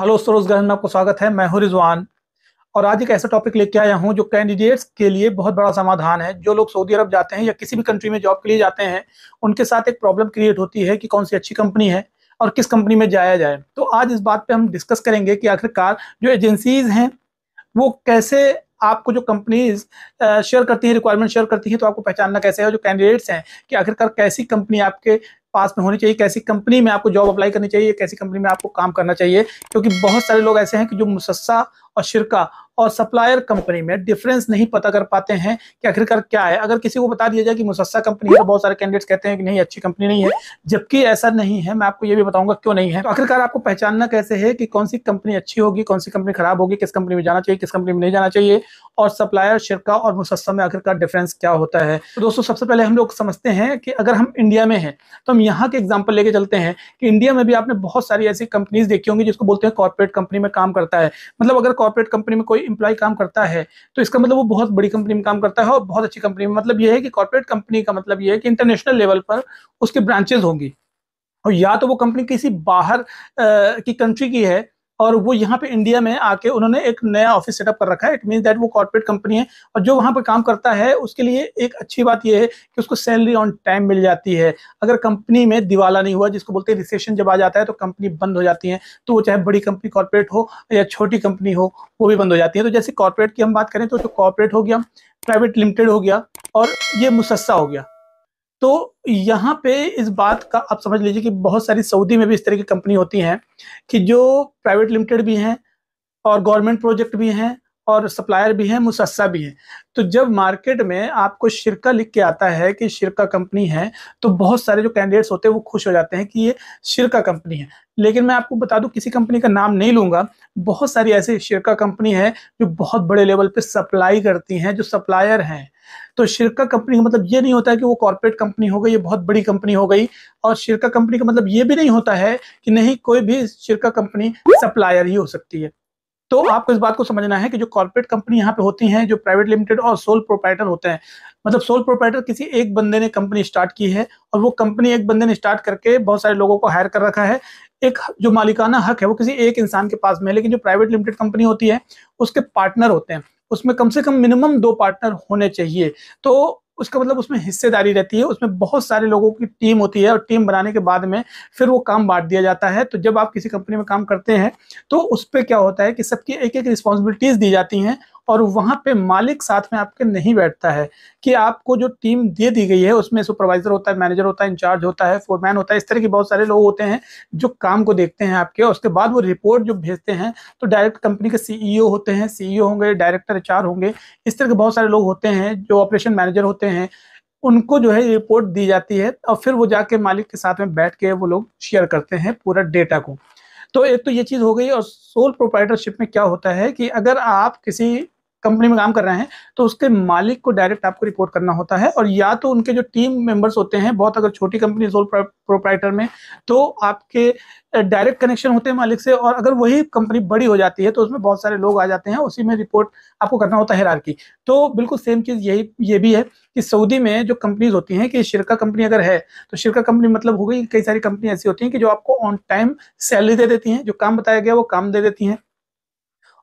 hello Saroj में आपको स्वागत है मैं हूं रिजवान और आज एक ऐसा टॉपिक लेके आया हूं जो कैंडिडेट्स के लिए बहुत बड़ा समाधान है जो लोग सऊदी अरब जाते हैं या किसी भी कंट्री में जॉब के लिए जाते हैं उनके साथ एक प्रॉब्लम क्रिएट होती है कि कौन सी अच्छी कंपनी है और किस कंपनी में जाया जाए तो आज इस बात पर हम डिस्कस करेंगे कि आखिरकार जो एजेंसीज हैं वो कैसे आपको जो कंपनीज शेयर करती हैं रिक्वायरमेंट शेयर करती हैं तो आपको पहचानना कैसे है जो कैंडिडेट्स हैं कि आखिरकार कैसी कंपनी आपके पास में होनी चाहिए कैसी कंपनी में आपको जॉब अप्लाई करनी चाहिए कैसी कंपनी में आपको काम करना चाहिए क्योंकि बहुत सारे लोग ऐसे हैं कि जो मुसस्सा और शिरका और सप्लायर कंपनी में डिफरेंस नहीं पता कर पाते हैं कि आखिरकार क्या है अगर किसी को बता दिया जाए कि मुसस्सा कंपनी है तो बहुत सारे कैंडिडेट्स कहते हैं कि नहीं अच्छी कंपनी नहीं है जबकि ऐसा नहीं है मैं आपको ये भी बताऊंगा क्यों नहीं है तो आखिरकार आपको पहचानना कैसे है कि कौन सी कंपनी अच्छी होगी कौन सी कंपनी खराब होगी किस कंपनी में जाना चाहिए किस कंपनी में नहीं जाना चाहिए और सप्लायर शिरका और मुसस्सा में आखिरकार डिफरेंस क्या होता है तो दोस्तों सबसे पहले हम लोग समझते हैं कि अगर हम इंडिया में हैं तो हम यहाँ के एग्जाम्पल लेके चलते हैं कि इंडिया में भी आपने बहुत सारी ऐसी कंपनीज देखी होंगी जिसको बोलते हैं कॉर्पोरेट कंपनी में काम करता है मतलब अगर कॉर्पोरेट कंपनी में कोई इंप्लॉय काम करता है तो इसका मतलब वो बहुत बड़ी कंपनी में काम करता है और बहुत अच्छी कंपनी में मतलब ये है कि कॉर्पोरेट कंपनी का मतलब ये है कि इंटरनेशनल लेवल पर उसके ब्रांचेज होंगी और या तो वो कंपनी किसी बाहर आ, की कंट्री की है और वो यहाँ पे इंडिया में आके उन्होंने एक नया ऑफिस सेटअप कर रखा है इट मीन दैट वो कॉर्पोरेट कंपनी है और जो वहाँ पर काम करता है उसके लिए एक अच्छी बात यह है कि उसको सैलरी ऑन टाइम मिल जाती है अगर कंपनी में दिवाला नहीं हुआ जिसको बोलते हैं रिसेशन जब आ जाता है तो कंपनी बंद हो जाती है तो वो चाहे बड़ी कंपनी कॉर्पोरेट हो या छोटी कंपनी हो वो भी बंद हो जाती है तो जैसे कॉर्पोरेट की हम बात करें तो जो कॉर्पोरेट हो गया प्राइवेट लिमिटेड हो गया और ये मुसस्सा हो गया तो यहाँ पे इस बात का आप समझ लीजिए कि बहुत सारी सऊदी में भी इस तरह की कंपनी होती हैं कि जो प्राइवेट लिमिटेड भी हैं और गवर्नमेंट प्रोजेक्ट भी हैं और सप्लायर भी हैं मुसस्सा भी हैं तो जब मार्केट में आपको शिरका लिख के आता है कि शिरका कंपनी है तो बहुत सारे जो कैंडिडेट्स होते हैं वो खुश हो जाते हैं कि ये शिरका कंपनी है लेकिन मैं आपको बता दूं किसी कंपनी का नाम नहीं लूंगा बहुत सारी ऐसी शिरका कंपनी है जो बहुत बड़े लेवल पर सप्लाई करती हैं जो सप्लायर हैं तो शिरका कंपनी का मतलब ये नहीं होता है कि वो कॉर्पोरेट कंपनी हो गई ये बहुत बड़ी कंपनी हो गई और शिरका कंपनी का मतलब ये भी नहीं होता है कि नहीं कोई भी शिरका कंपनी सप्लायर ही हो सकती है तो आपको इस बात को समझना है कि जो कॉर्पोरेट कंपनी यहाँ पे होती हैं जो प्राइवेट लिमिटेड और सोल प्रोपराइटर होते हैं मतलब सोल प्रोपराइटर किसी एक बंदे ने कंपनी स्टार्ट की है और वो कंपनी एक बंदे ने स्टार्ट करके बहुत सारे लोगों को हायर कर रखा है एक जो मालिकाना हक है वो किसी एक इंसान के पास में है लेकिन जो प्राइवेट लिमिटेड कंपनी होती है उसके पार्टनर होते हैं उसमें कम से कम मिनिमम दो पार्टनर होने चाहिए तो उसका मतलब उसमें हिस्सेदारी रहती है उसमें बहुत सारे लोगों की टीम होती है और टीम बनाने के बाद में फिर वो काम बांट दिया जाता है तो जब आप किसी कंपनी में काम करते हैं तो उस पर क्या होता है कि सबकी एक एक रिस्पॉन्सिबिलिटीज़ दी जाती हैं और वहां पे मालिक साथ में आपके नहीं बैठता है कि आपको जो टीम दे दी गई है उसमें सुपरवाइजर होता है मैनेजर होता है इंचार्ज होता है फोरमैन होता है इस तरह के बहुत सारे लोग होते हैं जो काम को देखते हैं आपके उसके बाद वो रिपोर्ट जो भेजते हैं तो डायरेक्ट कंपनी के सीईओ e होते हैं सीईओ e होंगे डायरेक्टर एच होंगे इस तरह के बहुत सारे लोग होते हैं जो ऑपरेशन मैनेजर होते हैं उनको जो है रिपोर्ट दी जाती है और फिर वो जाके मालिक के साथ में बैठ के वो लोग शेयर करते हैं पूरा डेटा को तो एक तो ये चीज़ हो गई और सोल प्रोप्राइटरशिप में क्या होता है कि अगर आप किसी कंपनी में काम कर रहे हैं तो उसके मालिक को डायरेक्ट आपको रिपोर्ट करना होता है और या तो उनके जो टीम मेंबर्स होते हैं बहुत अगर छोटी कंपनी सोल प्रोपराइटर में तो आपके डायरेक्ट कनेक्शन होते हैं मालिक से और अगर वही कंपनी बड़ी हो जाती है तो उसमें बहुत सारे लोग आ जाते हैं उसी में रिपोर्ट आपको करना होता है की तो बिल्कुल सेम चीज़ यही ये भी है कि सऊदी में जो कंपनीज होती हैं कि शिरका कंपनी अगर है तो शिरका कंपनी मतलब हो गई कई सारी कंपनी ऐसी होती हैं कि जो आपको ऑन टाइम सैलरी दे देती हैं जो काम बताया गया वो काम दे देती हैं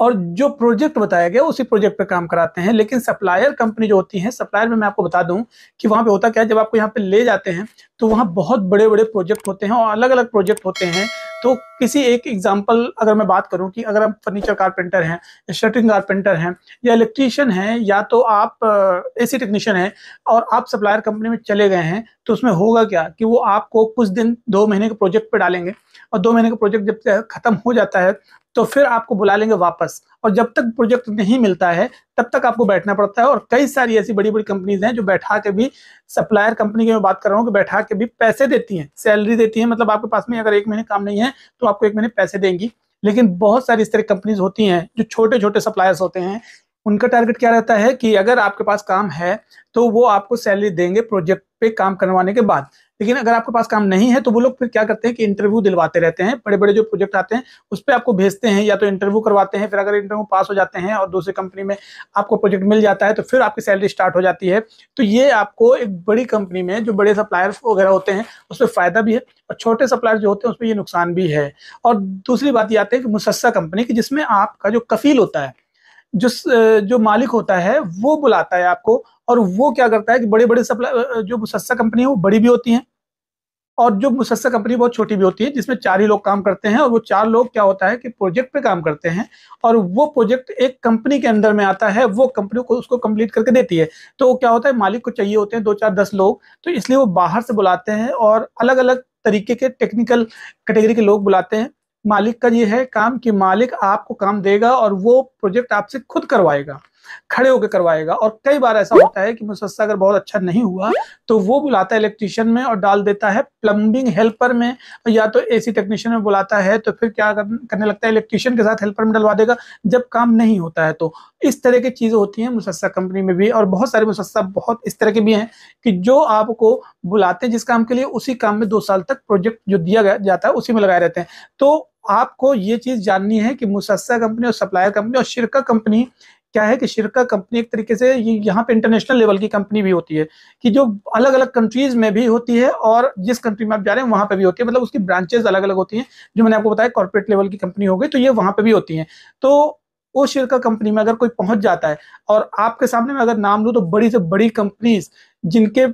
और जो प्रोजेक्ट बताया गया उसी प्रोजेक्ट पर काम कराते हैं लेकिन सप्लायर कंपनी जो होती है सप्लायर में मैं आपको बता दूं कि वहां पे होता क्या है जब आपको यहाँ पे ले जाते हैं तो वहाँ बहुत बड़े बड़े प्रोजेक्ट होते हैं और अलग अलग प्रोजेक्ट होते हैं तो किसी एक एग्जाम्पल अगर मैं बात करूँ कि अगर आप फर्नीचर कारपेंटर हैं शटरिंग कारपेंटर हैं या इलेक्ट्रीशियन हैं या तो आप ए सी टेक्नीशियन हैं और आप सप्लायर कंपनी में चले गए हैं तो उसमें होगा क्या कि वो आपको कुछ दिन दो महीने के प्रोजेक्ट पर डालेंगे और दो महीने का प्रोजेक्ट जब खत्म हो जाता है तो फिर आपको बुला लेंगे वापस और जब तक प्रोजेक्ट नहीं मिलता है तब तक आपको बैठना पड़ता है और कई सारी ऐसी बड़ी बड़ी कंपनीज हैं जो बैठा के भी सप्लायर कंपनी की मैं बात कर रहा हूँ कि बैठा के भी पैसे देती हैं सैलरी देती हैं मतलब आपके पास में अगर एक महीने काम नहीं है तो आपको एक महीने पैसे देंगी लेकिन बहुत सारी इस तरह कंपनीज होती हैं जो छोटे छोटे सप्लायर्स होते हैं उनका टारगेट क्या रहता है कि अगर आपके पास काम है तो वो आपको सैलरी देंगे प्रोजेक्ट पे काम करवाने के बाद लेकिन अगर आपके पास काम नहीं है तो वो लोग फिर क्या करते हैं कि इंटरव्यू दिलवाते रहते हैं बड़े बड़े जो प्रोजेक्ट आते हैं उस पर आपको भेजते हैं या तो इंटरव्यू करवाते हैं फिर अगर इंटरव्यू पास हो जाते हैं और दूसरी कंपनी में आपको प्रोजेक्ट मिल जाता है तो फिर आपकी सैलरी स्टार्ट हो जाती है तो ये आपको एक बड़ी कंपनी में जो बड़े सप्लायर वगैरह होते हैं उस पर फ़ायदा भी है और छोटे सप्लायर जो होते हैं उसमें ये नुकसान भी है और दूसरी बात ये आती है कि मुसस्सा कंपनी की जिसमें आपका जो कफील होता है जो जो मालिक होता है वो बुलाता है आपको और वो क्या करता है कि बड़े बड़े सप्लाई जो मुसस्सा कंपनी है वो बड़ी भी होती हैं और जो मुसस्सा कंपनी बहुत छोटी भी होती है जिसमें चार ही लोग काम करते हैं और वो चार लोग क्या होता है कि प्रोजेक्ट पे काम करते हैं और वो प्रोजेक्ट एक कंपनी के अंदर में आता है वो कंपनी को उसको कंप्लीट करके देती है तो क्या होता है मालिक को चाहिए होते हैं दो चार दस लोग तो इसलिए वो बाहर से बुलाते हैं और अलग अलग तरीके के टेक्निकल कैटेगरी के लोग बुलाते हैं मालिक का ये है काम कि मालिक आपको काम देगा और वो प्रोजेक्ट आपसे खुद करवाएगा खड़े होकर करवाएगा और कई बार ऐसा होता है कि मुसस्ता अगर बहुत अच्छा नहीं हुआ तो वो बुलाता है इलेक्ट्रिशियन में और डाल देता है प्लम्बिंग हेल्पर में या तो एसी टेक्नीशियन में बुलाता है तो फिर क्या करने लगता है इलेक्ट्रिशियन के साथ हेल्पर में डलवा देगा जब काम नहीं होता है तो इस तरह की चीज़ें होती हैं मुसस्ता कंपनी में भी और बहुत सारे मुसस्ता बहुत इस तरह के भी हैं कि जो आपको बुलाते हैं जिस काम के लिए उसी काम में दो साल तक प्रोजेक्ट जो दिया जाता है उसी में लगाए रहते हैं तो आपको ये चीज़ जाननी है कि मुसस्सा कंपनी और सप्लायर कंपनी और शिरका कंपनी क्या है कि शिरका कंपनी एक तरीके से ये यहाँ पे इंटरनेशनल लेवल की कंपनी भी होती है कि जो अलग अलग कंट्रीज में भी होती है और जिस कंट्री में आप जा रहे हैं वहां पे भी होती है मतलब उसकी ब्रांचेज अलग अलग होती हैं जो मैंने आपको बताया कॉर्पोरेट लेवल की कंपनी हो गई तो ये वहां पर भी होती है तो वो शिरका कंपनी में अगर कोई पहुंच जाता है और आपके सामने में अगर नाम लूँ तो बड़ी से बड़ी कंपनीज जिनके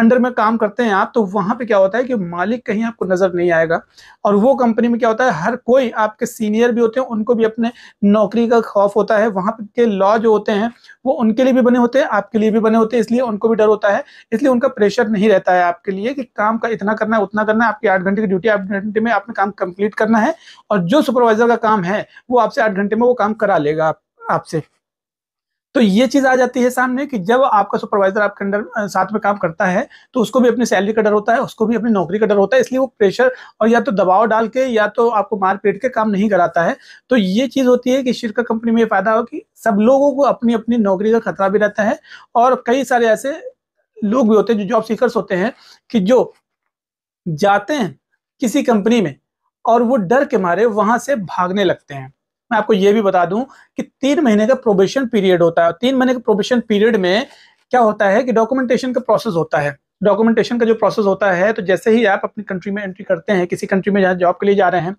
अंडर में काम करते हैं आप तो वहां पे क्या होता है कि मालिक कहीं आपको नज़र नहीं आएगा और वो कंपनी में क्या होता है हर कोई आपके सीनियर भी होते हैं उनको भी अपने नौकरी का खौफ होता है वहां के लॉ जो होते हैं वो उनके लिए भी बने होते हैं आपके लिए भी बने होते हैं इसलिए उनको भी डर होता है इसलिए उनका प्रेशर नहीं रहता है आपके लिए कि काम का इतना करना है उतना करना है आपकी आठ घंटे की ड्यूटी आठ घंटे में आपने काम कंप्लीट करना है और जो सुपरवाइजर का काम है वो आपसे आठ घंटे में वो काम करा लेगा आपसे तो ये चीज आ जाती है सामने कि जब आपका सुपरवाइजर आपके अंडर साथ में काम करता है तो उसको भी अपनी सैलरी का डर होता है उसको भी अपनी नौकरी का डर होता है इसलिए वो प्रेशर और या तो दबाव डाल के या तो आपको मार पीट के काम नहीं कराता है तो ये चीज होती है कि शिरका कंपनी में फायदा हो कि सब लोगों को अपनी अपनी नौकरी का खतरा भी रहता है और कई सारे ऐसे लोग भी होते हैं जो जॉब सीकर्स होते हैं कि जो जाते हैं किसी कंपनी में और वो डर के मारे वहां से भागने लगते हैं मैं आपको ये भी बता दूं कि तीन महीने का प्रोबेशन पीरियड होता है तीन महीने के प्रोबेशन पीरियड में क्या होता है कि डॉक्यूमेंटेशन का प्रोसेस होता है डॉक्यूमेंटेशन का जो प्रोसेस होता है तो जैसे ही आप अपनी कंट्री में एंट्री करते हैं किसी कंट्री में जहाँ जॉब के लिए जा रहे हैं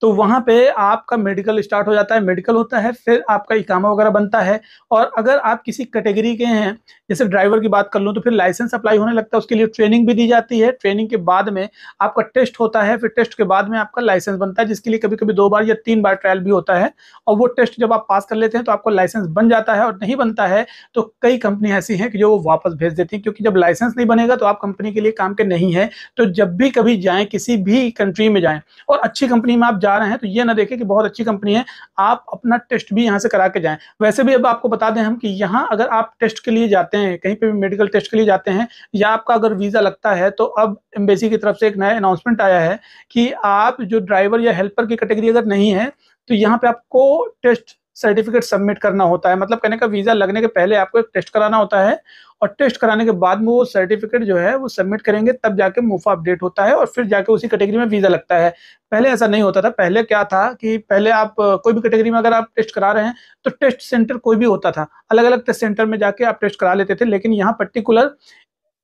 तो वहाँ पे आपका मेडिकल स्टार्ट हो जाता है मेडिकल होता है फिर आपका इकामा वगैरह बनता है और अगर आप किसी कैटेगरी के हैं जैसे ड्राइवर की बात कर लूँ तो फिर लाइसेंस अप्लाई होने लगता है उसके लिए ट्रेनिंग भी दी जाती है ट्रेनिंग के बाद में आपका टेस्ट होता है फिर टेस्ट के बाद में आपका लाइसेंस बनता है जिसके लिए कभी कभी दो बार या तीन बार ट्रायल भी होता है और वो टेस्ट जब आप पास कर लेते हैं तो आपका लाइसेंस बन जाता है और नहीं बनता है तो कई कंपनी ऐसी हैं कि जो वो वापस भेज देती हैं क्योंकि जब लाइसेंस नहीं बनेगा तो आप कंपनी के लिए काम के नहीं है तो जब भी कभी जाएँ किसी भी कंट्री में जाएँ और अच्छी कंपनी में आप जा रहे हैं तो ये ना देखें कि बहुत अच्छी कंपनी है आप अपना टेस्ट भी यहाँ से करा के जाएं वैसे भी अब आपको बता दें हम कि यहाँ अगर आप टेस्ट के लिए जाते हैं कहीं पे भी मेडिकल टेस्ट के लिए जाते हैं या आपका अगर वीज़ा लगता है तो अब एम्बेसी की तरफ से एक नया अनाउंसमेंट आया है कि आप जो ड्राइवर या हेल्पर की कैटेगरी अगर नहीं है तो यहाँ पे आपको टेस्ट सर्टिफिकेट सबमिट करना होता है मतलब कहने का वीज़ा लगने के पहले आपको एक टेस्ट कराना होता है और टेस्ट कराने के बाद में वो सर्टिफिकेट जो है वो सबमिट करेंगे तब जाके मुफ़ा अपडेट होता है और फिर जाके उसी कैटेगरी में वीज़ा लगता है पहले ऐसा नहीं होता था पहले क्या था कि पहले आप कोई भी कैटेगरी में अगर आप टेस्ट करा रहे हैं तो टेस्ट सेंटर कोई भी होता था अलग अलग टेस्ट सेंटर में जाके आप टेस्ट करा लेते थे लेकिन यहाँ पर्टिकुलर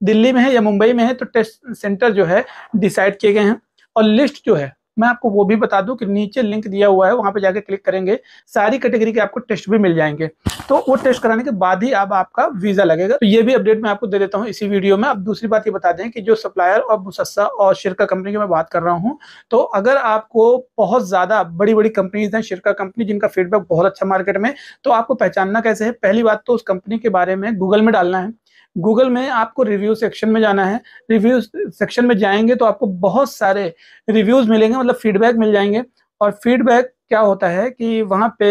दिल्ली में है या मुंबई में है तो टेस्ट सेंटर जो है डिसाइड किए गए हैं और लिस्ट जो है मैं आपको वो भी बता दूं कि नीचे लिंक दिया हुआ है वहां पे जाके क्लिक करेंगे सारी कैटेगरी के आपको टेस्ट भी मिल जाएंगे तो वो टेस्ट कराने के बाद ही अब आप आपका वीजा लगेगा तो ये भी अपडेट मैं आपको दे देता हूँ इसी वीडियो में अब दूसरी बात ये बता दें कि जो सप्लायर और मुसस्सा और शिरका कंपनी की मैं बात कर रहा हूँ तो अगर आपको बहुत ज्यादा बड़ी बड़ी कंपनीज हैं शिरका कंपनी जिनका फीडबैक बहुत अच्छा मार्केट में तो आपको पहचानना कैसे है पहली बात तो उस कंपनी के बारे में गूगल में डालना है गूगल में आपको रिव्यू सेक्शन में जाना है रिव्यू सेक्शन में जाएंगे तो आपको बहुत सारे रिव्यूज़ मिलेंगे मतलब फीडबैक मिल जाएंगे और फीडबैक क्या होता है कि वहाँ पे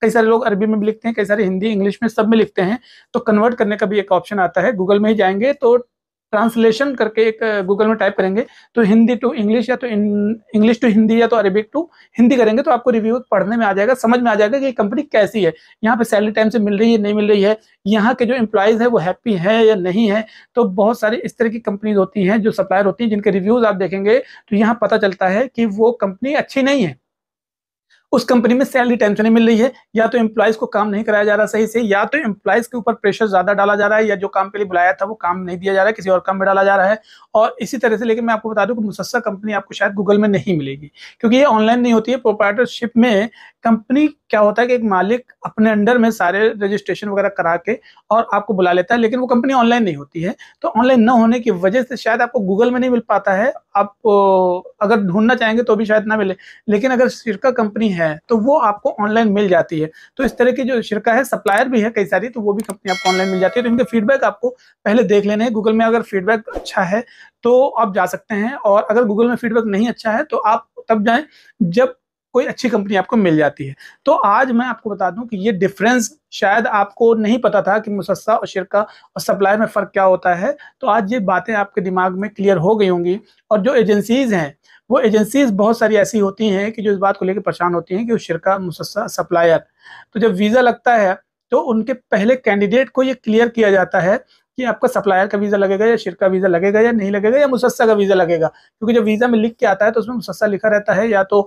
कई सारे लोग अरबी में भी लिखते हैं कई सारे हिंदी इंग्लिश में सब में लिखते हैं तो कन्वर्ट करने का भी एक ऑप्शन आता है गूगल में ही जाएंगे तो ट्रांसलेशन करके एक गूगल में टाइप करेंगे तो हिंदी टू इंग्लिश या तो इंग्लिश टू हिंदी या तो अरेबिक टू हिंदी करेंगे तो आपको रिव्यू पढ़ने में आ जाएगा समझ में आ जाएगा कि कंपनी कैसी है यहाँ पे सैलरी टाइम से मिल रही है नहीं मिल रही है यहाँ के जो एम्प्लॉयज़ है वो हैप्पी है या नहीं है तो बहुत सारी इस तरह की कंपनीज होती हैं जो सप्लायर होती हैं जिनके रिव्यूज़ आप देखेंगे तो यहाँ पता चलता है कि वो कंपनी अच्छी नहीं है उस कंपनी में सैलरी टाइम से नहीं मिल रही है या तो एम्प्लॉयज़ को काम नहीं कराया जा रहा सही से या तो एम्प्लॉयज़ के ऊपर प्रेशर ज़्यादा डाला जा रहा है या जो काम के लिए बुलाया था वो काम नहीं दिया जा रहा है किसी और काम में डाला जा रहा है और इसी तरह से लेकिन मैं आपको बता दूँ कि मुसस्सा कंपनी आपको शायद गूगल में नहीं मिलेगी क्योंकि ये ऑनलाइन नहीं होती है प्रोपार्टरशिप में कंपनी क्या होता है कि एक मालिक अपने अंडर में सारे रजिस्ट्रेशन वगैरह करा के और आपको बुला लेता है लेकिन वो कंपनी ऑनलाइन नहीं होती है तो ऑनलाइन न होने की वजह से शायद आपको गूगल में नहीं मिल पाता है आप अगर ढूंढना चाहेंगे तो भी शायद ना मिले लेकिन अगर शिरका कंपनी है तो वो आपको ऑनलाइन मिल जाती है तो इस तरह की जो शिरका है सप्लायर भी है कई सारी तो वो भी कंपनी आपको ऑनलाइन मिल जाती है तो इनके फीडबैक आपको पहले देख लेने हैं गूगल में अगर फीडबैक अच्छा है तो आप जा सकते हैं और अगर गूगल में फीडबैक नहीं अच्छा है तो आप तब जाएं जब कोई अच्छी कंपनी आपको मिल जाती है तो आज मैं आपको बता दूं कि ये डिफरेंस शायद आपको नहीं पता था कि मुसस्सा और शिरका और सप्लाई में फ़र्क क्या होता है तो आज ये बातें आपके दिमाग में क्लियर हो गई होंगी और जो एजेंसीज़ हैं वो एजेंसीज बहुत सारी ऐसी होती हैं कि जो इस बात को लेकर परेशान होती हैं कि वो शिरका मुसस्सा सप्लायर तो जब वीज़ा लगता है तो उनके पहले कैंडिडेट को ये क्लियर किया जाता है कि आपका सप्लायर का वीज़ा लगेगा या शिरका वीज़ा लगेगा या नहीं लगेगा या मुसस्सा का वीज़ा लगेगा क्योंकि जब वीज़ा में लिख के आता है तो उसमें मुसस्सा लिखा रहता है या तो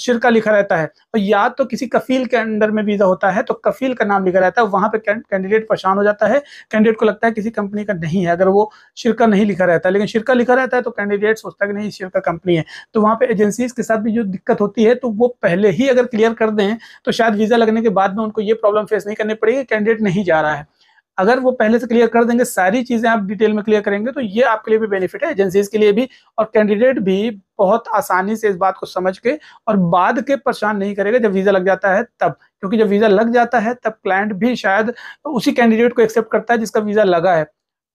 शिरका लिखा रहता है और या तो किसी कफील के अंडर में वीज़ा होता है तो कफील का नाम लिखा रहता है वहाँ पर कैंडिडेट परेशान हो जाता है कैंडिडेट को लगता है किसी कंपनी का नहीं है अगर वो शिरका नहीं लिखा रहता है लेकिन शिरका लिखा रहता है तो कैंडिडेट सोचता है कि नहीं शिरका कंपनी है तो वहां पर एजेंसीज के साथ भी जो दिक्कत होती है तो वो पहले ही अगर क्लियर कर दें तो शायद वीज़ा लगने के बाद में उनको ये प्रॉब्लम फेस नहीं करनी पड़ेगी कैंडिडेट नहीं जा रहा है अगर वो पहले से क्लियर कर देंगे सारी चीज़ें आप डिटेल में क्लियर करेंगे तो ये आपके लिए भी बेनिफिट है एजेंसीज के लिए भी और कैंडिडेट भी बहुत आसानी से इस बात को समझ के और बाद के परेशान नहीं करेगा जब वीज़ा लग जाता है तब क्योंकि जब वीज़ा लग जाता है तब क्लाइंट भी शायद उसी कैंडिडेट को एक्सेप्ट करता है जिसका वीज़ा लगा है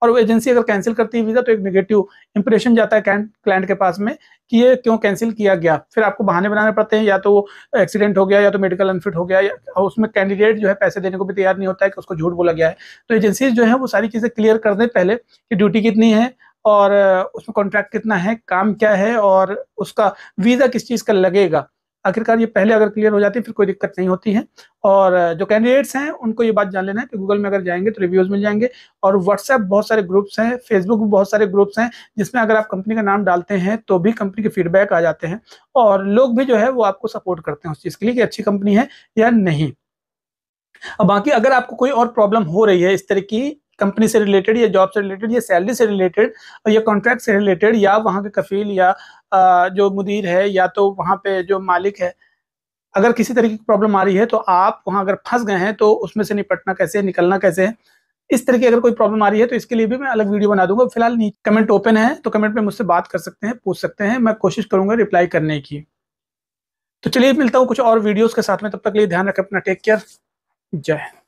और वो एजेंसी अगर कैंसिल करती है वीज़ा तो एक नेगेटिव इंप्रेशन जाता है क्लाइंट के पास में कि ये क्यों कैंसिल किया गया फिर आपको बहाने बनाने पड़ते हैं या तो वो एक्सीडेंट हो गया या तो मेडिकल अनफिट हो गया या उसमें कैंडिडेट जो है पैसे देने को भी तैयार नहीं होता है कि उसको झूठ बोला गया है तो एजेंसी जो है वो सारी चीज़ें क्लियर कर दें पहले कि ड्यूटी कितनी है और उसमें कॉन्ट्रैक्ट कितना है काम क्या है और उसका वीज़ा किस चीज़ का लगेगा आखिरकार ये पहले अगर क्लियर हो जाती है फिर कोई दिक्कत नहीं होती है और जो कैंडिडेट्स हैं उनको ये बात जान लेना है कि गूगल में अगर जाएंगे तो रिव्यूज़ मिल जाएंगे और व्हाट्सएप बहुत सारे ग्रुप्स हैं फेसबुक भी बहुत सारे ग्रुप्स हैं जिसमें अगर आप कंपनी का नाम डालते हैं तो भी कंपनी के फीडबैक आ जाते हैं और लोग भी जो है वो आपको सपोर्ट करते हैं उस चीज़ के लिए कि अच्छी कंपनी है या नहीं अब बाकी अगर आपको कोई और प्रॉब्लम हो रही है इस तरह की कंपनी से रिलेटेड या जॉब से रिलेटेड या सैलरी से रिलेटेड या कॉन्ट्रैक्ट से रिलेटेड या वहाँ के कफील या जो मुदीर है या तो वहाँ पे जो मालिक है अगर किसी तरीके की प्रॉब्लम आ रही है तो आप वहाँ अगर फंस गए हैं तो उसमें से निपटना कैसे है निकलना कैसे है इस तरह की अगर कोई प्रॉब्लम आ रही है तो इसके लिए भी मैं अलग वीडियो बना दूंगा फिलहाल कमेंट ओपन है तो कमेंट में मुझसे बात कर सकते हैं पूछ सकते हैं मैं कोशिश करूंगा रिप्लाई करने की तो चलिए मिलता हूँ कुछ और वीडियोस के साथ में तब तक लिए ध्यान रखें अपना टेक केयर जय हिंद